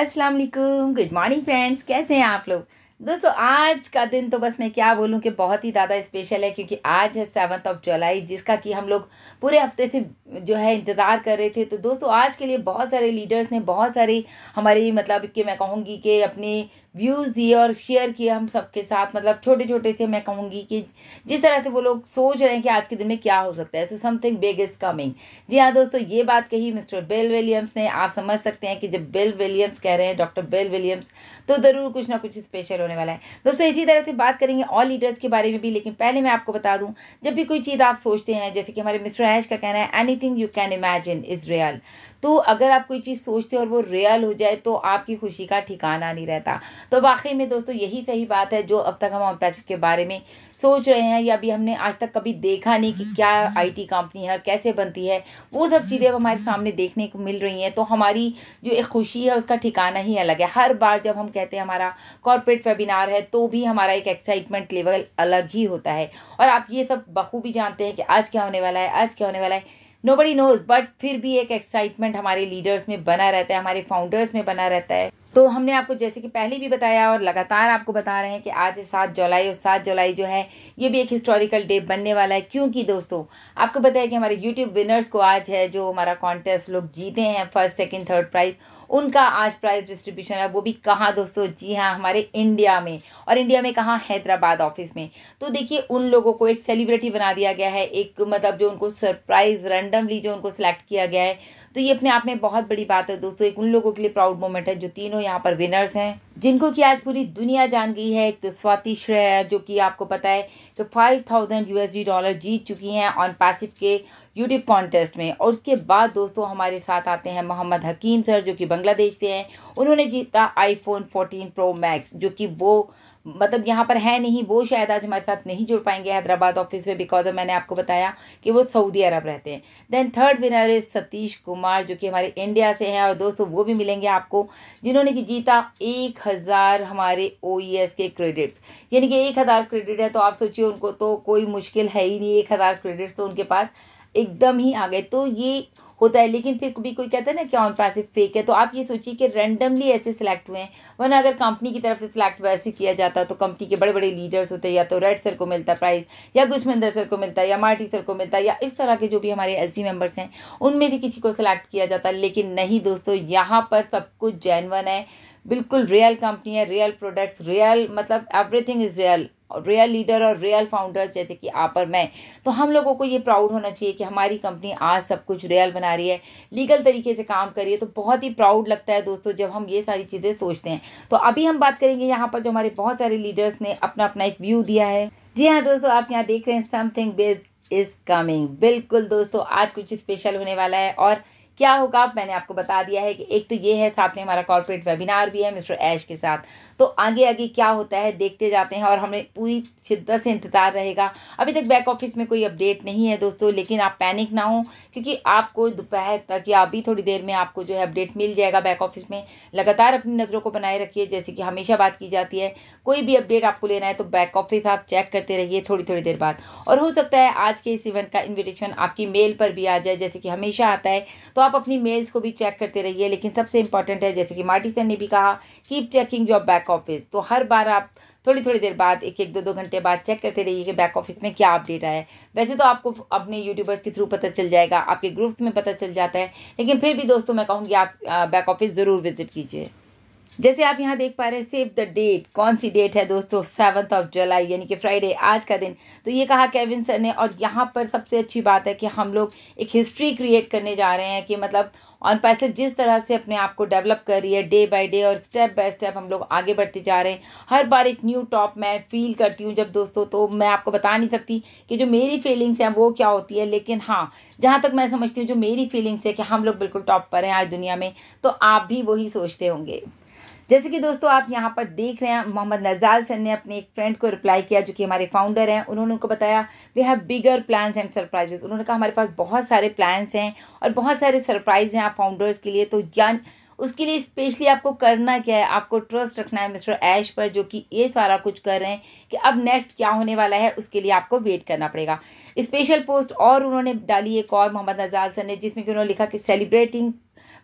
अस्सलाम वालेकुम good morning friends कैसे हैं आप लोग दोस्तों आज का दिन तो बस मैं क्या बोलूँ कि बहुत ही ज़्यादा स्पेशल है क्योंकि आज है सेवन्थ ऑफ जुलाई जिसका कि हम लोग पूरे हफ्ते से जो है इंतज़ार कर रहे थे तो दोस्तों आज के लिए बहुत सारे लीडर्स ने बहुत सारे हमारे मतलब कि मैं कहूँगी कि अपने व्यूज़ दिए और शेयर किए हम सबके साथ मतलब छोटे छोटे थे मैं कहूँगी कि जिस तरह से वो लोग सोच रहे हैं कि आज के दिन में क्या हो सकता है तो समथिंग बिग इज़ कमिंग जी हाँ दोस्तों ये बात कही मिस्टर बेल विलियम्स ने आप समझ सकते हैं कि जब बेल विलियम्स कह रहे हैं डॉक्टर बेल विलियम्स तो ज़रूर कुछ ना कुछ स्पेशल होने वाला है दोस्तों इसी तरह से बात करेंगे ऑल लीडर्स के बारे में भी लेकिन पहले मैं आपको बता दूँ जब भी कोई चीज़ आप सोचते हैं जैसे कि हमारे मिस्टर ऐश का कहना है anything you can imagine is real तो अगर आप कोई चीज़ सोचते और वो रियल हो जाए तो आपकी खुशी का ठिकाना नहीं रहता तो वाकई में दोस्तों यही सही बात है जो अब तक हम होम्योपैथिक के बारे में सोच रहे हैं या अभी हमने आज तक कभी देखा नहीं कि क्या आईटी कंपनी है और कैसे बनती है वो सब चीज़ें अब हमारे सामने देखने को मिल रही हैं तो हमारी जो एक खुशी है उसका ठिकाना ही अलग है हर बार जब हम कहते हैं हमारा कॉरपोरेट वेबिनार है तो भी हमारा एक एक्साइटमेंट लेवल अलग ही होता है और आप ये सब बखूबी जानते हैं कि आज क्या होने वाला है आज क्या होने वाला है नो बडी नोज बट फिर भी एक एक्साइटमेंट हमारे लीडर्स में बना रहता है हमारे फाउंडर्स में बना रहता है तो हमने आपको जैसे कि पहले भी बताया और लगातार आपको बता रहे हैं कि आज सात जुलाई और सात जुलाई जो है ये भी एक हिस्टोरिकल डे बनने वाला है क्योंकि दोस्तों आपको बताया कि हमारे यूट्यूब विनर्स को आज है जो हमारा कॉन्टेस्ट लोग जीते हैं फर्स्ट सेकेंड थर्ड प्राइज़ उनका आज प्राइस डिस्ट्रीब्यूशन है वो भी कहाँ दोस्तों जी हाँ हमारे इंडिया में और इंडिया में कहाँ हैदराबाद ऑफिस में तो देखिए उन लोगों को एक सेलिब्रिटी बना दिया गया है एक मतलब जो उनको सरप्राइज रैंडमली जो उनको सेलेक्ट किया गया है तो ये अपने आप में बहुत बड़ी बात है दोस्तों एक उन लोगों के लिए प्राउड मोमेंट है जो तीनों यहाँ पर विनर्स हैं जिनको कि आज पूरी दुनिया जान गई है एक तो स्वाति श्रेय जो कि आपको पता है कि फाइव थाउजेंड यूएसडी डॉलर जीत चुकी हैं ऑन पैसिफ के यूट्यूब कॉन्टेस्ट में और उसके बाद दोस्तों हमारे साथ आते हैं मोहम्मद हकीम सर जो कि बांग्लादेश से हैं उन्होंने जीता आईफोन फोर्टीन प्रो मैक्स जो कि वो मतलब यहाँ पर है नहीं वो शायद आज हमारे साथ नहीं जुड़ पाएंगे हैदराबाद ऑफिस में बिकॉज मैंने आपको बताया कि वो सऊदी अरब रहते हैं then third winner is Satish Kumar जो कि हमारे इंडिया से हैं और दोस्तों वो भी मिलेंगे आपको जिन्होंने कि जीता एक हज़ार हमारे ओ e के क्रेडिट्स यानी कि एक हज़ार क्रेडिट है तो आप सोचिए उनको तो कोई मुश्किल है ही नहीं एक हज़ार क्रेडिट्स तो उनके पास एकदम ही आ गए तो ये होता है लेकिन फिर भी कोई कहता है ना कि ऑन पैसिव फेक है तो आप ये सोचिए कि रैंडमली ऐसे सिलेक्ट हुए हैं वरना अगर कंपनी की तरफ से सिलेक्ट वैसे किया जाता तो कंपनी के बड़े बड़े लीडर्स होते या तो रेड सर को मिलता प्राइज़ या गुस्मिंदर सर को मिलता या मार्टी सर को मिलता या इस तरह के जो भी हमारे एल मेम्बर्स हैं उनमें से किसी को सिलेक्ट किया जाता लेकिन नहीं दोस्तों यहाँ पर सब कुछ जैनवन है बिल्कुल रियल कंपनी है रियल प्रोडक्ट्स रियल मतलब everything is real real leader और रियल फाउंडर जैसे कि आप और मैं तो हम लोगों को ये प्राउड होना चाहिए कि हमारी कंपनी आज सब कुछ रियल बना रही है लीगल तरीके से काम कर रही है तो बहुत ही प्राउड लगता है दोस्तों जब हम ये सारी चीज़ें सोचते हैं तो अभी हम बात करेंगे यहाँ पर जो हमारे बहुत सारे लीडर्स ने अपना अपना एक व्यू दिया है जी हाँ दोस्तों आप यहाँ देख रहे हैं समथिंग बिज इज़ कमिंग बिल्कुल दोस्तों आज कुछ स्पेशल होने वाला है और क्या होगा मैंने आपको बता दिया है कि एक तो ये है साथ में हमारा कॉरपोरेट वेबिनार भी है मिस्टर ऐश के साथ तो आगे आगे क्या होता है देखते जाते हैं और हमें पूरी शिद्दत से इंतज़ार रहेगा अभी तक बैक ऑफिस में कोई अपडेट नहीं है दोस्तों लेकिन आप पैनिक ना हो क्योंकि आपको दोपहर तक या अभी थोड़ी देर में आपको जो है अपडेट मिल जाएगा बैक ऑफिस में लगातार अपनी नज़रों को बनाए रखिए जैसे कि हमेशा बात की जाती है कोई भी अपडेट आपको लेना है तो बैक ऑफिस आप चेक करते रहिए थोड़ी थोड़ी देर बाद और हो सकता है आज के इस इवेंट का इन्विटेशन आपकी मेल पर भी आ जाए जैसे कि हमेशा आता है तो आप अपनी मेल्स को भी चेक करते रहिए लेकिन सबसे इंपॉर्टेंट है जैसे कि मार्टी सर ने भी कहा keep checking your back office तो हर बार आप थोड़ी थोड़ी देर बाद एक एक दो दो घंटे बाद चेक करते रहिए कि बैक ऑफिस में क्या अपडेट आया है वैसे तो आपको अपने यूट्यूबर्स के थ्रू पता चल जाएगा आपके ग्रुप्स में पता चल जाता है लेकिन फिर भी दोस्तों मैं कहूँगी आप बैक ऑफिस ज़रूर विजिट कीजिए जैसे आप यहाँ देख पा रहे हैं सेव द डेट कौन सी डेट है दोस्तों सेवन्थ ऑफ जुलाई यानी कि फ्राइडे आज का दिन तो ये कहा केविन सर ने और यहाँ पर सबसे अच्छी बात है कि हम लोग एक हिस्ट्री क्रिएट करने जा रहे हैं कि मतलब ऑन पैसे जिस तरह से अपने आप को डेवलप कर रही है डे बाय डे और स्टेप बाय स्टेप हम लोग आगे बढ़ते जा रहे हैं हर बार एक न्यू टॉप मैं फील करती हूँ जब दोस्तों तो मैं आपको बता नहीं सकती कि जो मेरी फीलिंग्स हैं वो क्या होती है लेकिन हाँ जहाँ तक मैं समझती हूँ जो मेरी फीलिंग्स है कि हम लोग बिल्कुल टॉप पर हैं आज दुनिया में तो आप भी वही सोचते होंगे जैसे कि दोस्तों आप यहाँ पर देख रहे हैं मोहम्मद नजाल सर ने अपने एक फ्रेंड को रिप्लाई किया जो कि हमारे फाउंडर हैं उन्होंने उनको बताया we have bigger plans and surprises उन्होंने कहा हमारे पास बहुत सारे प्लान्स हैं और बहुत सारे सरप्राइज़ हैं आप फाउंडर्स के लिए तो यान उसके लिए स्पेशली आपको करना क्या है आपको ट्रस्ट रखना है मिस्टर ऐश पर जो कि ये सारा कुछ कर रहे हैं कि अब नेक्स्ट क्या होने वाला है उसके लिए आपको वेट करना पड़ेगा स्पेशल पोस्ट और उन्होंने डाली एक और मोहम्मद नजाल सर ने जिसमें कि उन्होंने लिखा कि सेलिब्रेटिंग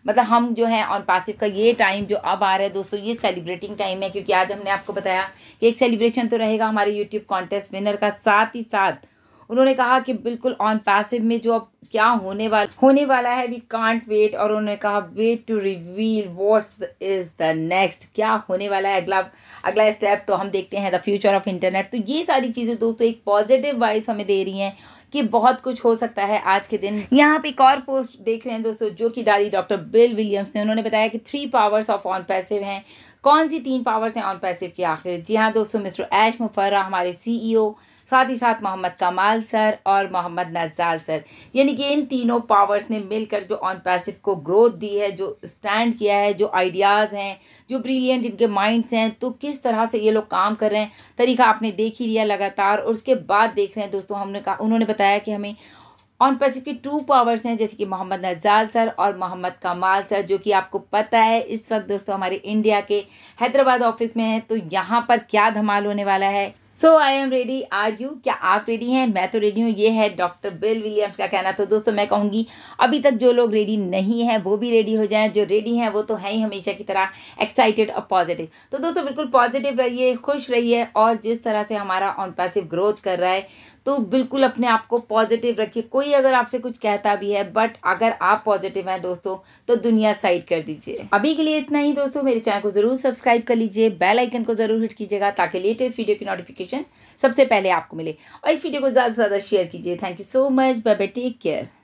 मतलब हम जो है ऑन पासिव का ये टाइम जो अब आ रहा है दोस्तों ये सेलिब्रेटिंग टाइम है क्योंकि आज हमने आपको बताया कि एक सेलिब्रेशन तो रहेगा हमारे यूट्यूब कॉन्टेस्ट विनर का साथ ही साथ उन्होंने कहा कि बिल्कुल ऑन पैसिव में जो अब क्या होने वाला होने वाला है वी कांट वेट और उन्होंने कहा wait to reveal what's is the next क्या होने वाला है अगला अगला स्टेप तो हम देखते हैं द फ्यूचर ऑफ इंटरनेट तो ये सारी चीज़ें दोस्तों एक पॉजिटिव वाइस हमें दे रही हैं कि बहुत कुछ हो सकता है आज के दिन यहाँ पे एक और पोस्ट देख रहे हैं दोस्तों जो कि डाली डॉक्टर बिल विलियम्स ने उन्होंने बताया कि three powers of OnPassive हैं कौन सी तीन पावर्स हैं ऑन पैसिव के आखिर जी हाँ दोस्तों मिस्टर ऐश मुफर्रा हमारे सीईओ साथ ही साथ मोहम्मद कमाल सर और मोहम्मद नजाल सर यानी कि इन तीनों पावर्स ने मिलकर जो ऑन पैसिव को ग्रोथ दी है जो स्टैंड किया है जो आइडियाज़ हैं जो ब्रिलियंट इनके माइंड्स हैं तो किस तरह से ये लोग काम कर रहे हैं तरीका आपने देख ही लिया लगातार और उसके बाद देख रहे हैं दोस्तों हमने कहा उन्होंने बताया कि हमें ऑन पैसिव के टू पावर्स हैं जैसे कि मोहम्मद नजाल सर और मोहम्मद कमाल सर जो कि आपको पता है इस वक्त दोस्तों हमारे इंडिया के हैदराबाद ऑफिस में हैं तो यहाँ पर क्या धमाल होने वाला है so I am ready are you क्या आप रेडी हैं मैं तो रेडी हूँ ये है डॉक्टर बिल विलियम्स का कहना तो दोस्तों मैं कहूँगी अभी तक जो लोग रेडी नहीं हैं वो भी रेडी हो जाएं जो रेडी हैं वो तो हैं ही हमेशा की तरह एक्साइटेड और पॉजिटिव तो दोस्तों बिल्कुल पॉजिटिव रहिए खुश रहिए और जिस तरह से हमारा ऑन पैसिव ग्रोथ कर रहा है तो बिल्कुल अपने आप को पॉजिटिव रखिए कोई अगर आपसे कुछ कहता भी है बट अगर आप पॉजिटिव हैं दोस्तों तो दुनिया साइड कर दीजिए अभी के लिए इतना ही दोस्तों मेरे चैनल को जरूर सब्सक्राइब कर लीजिए बेल आइकन को जरूर हिट कीजिएगा ताकि लेटेस्ट वीडियो की नोटिफिकेशन नोटिफिकेशन सबसे पहले आपको मिले और इस वीडियो को ज़्यादा से ज़्यादा शेयर कीजिए thank you so much bye bye take care